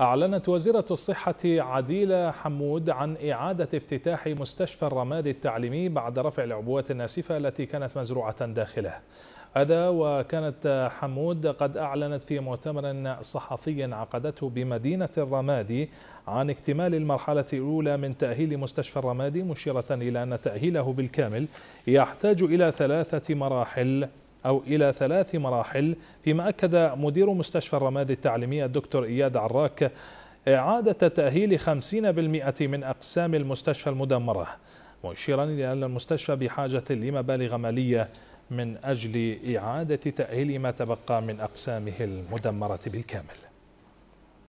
أعلنت وزيرة الصحة عديلة حمود عن إعادة افتتاح مستشفى الرماد التعليمي بعد رفع العبوات الناسفة التي كانت مزروعة داخله هذا وكانت حمود قد أعلنت في مؤتمر صحفي عقدته بمدينة الرمادي عن اكتمال المرحلة الأولى من تأهيل مستشفى الرمادي مشيرة إلى أن تأهيله بالكامل يحتاج إلى ثلاثة مراحل أو إلى ثلاث مراحل فيما أكد مدير مستشفى الرماد التعليمي الدكتور إياد عراك إعادة تأهيل 50% من أقسام المستشفى المدمرة مشيرا إلى أن المستشفى بحاجة لمبالغ مالية من أجل إعادة تأهيل ما تبقى من أقسامه المدمرة بالكامل